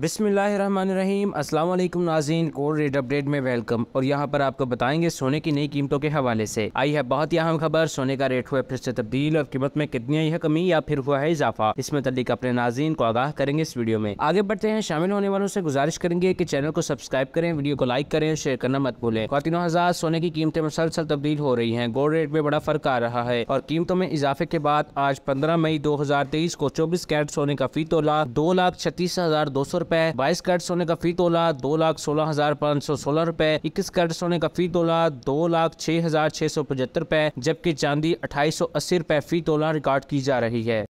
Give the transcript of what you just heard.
बिसमीम अल्लाम नाजीन कोर रेट अपडेट में वेलकम और यहाँ पर आपको बताएंगे सोने की नई कीमतों के हवाले से आई है बहुत ही अहम खबर सोने का रेट हुआ फिर से तब्दील और कीमत में कितनी आई है कमी या फिर हुआ है इजाफा इस मतलब अपने नाजीन को आगाह करेंगे इस वीडियो में आगे बढ़ते हैं शामिल होने वालों से गुजारिश करेंगे की चैनल को सब्सक्राइब करें वीडियो को लाइक करें शेयर करना मत भूलें खातिनों हजार सोने की कीमतें मुसलसल तब्दील हो रही है गोल्ड रेट में बड़ा फर्क आ रहा है और कीमतों में इजाफे के बाद आज पंद्रह मई दो को चौबीस कैरेट सोने का फी तोला दो लाख छत्तीस हजार दो सौ रुपए बाईस कैरेट सोने का फी तोला दो लाख सोलह हजार पाँच सौ सोलह रुपए इक्कीस कैरेट सोने का फी तोला दो लाख छह हजार छह सौ पचहत्तर रुपए जबकि चांदी अठाईस सौ अस्सी रुपए फी तोला रिकॉर्ड की जा रही है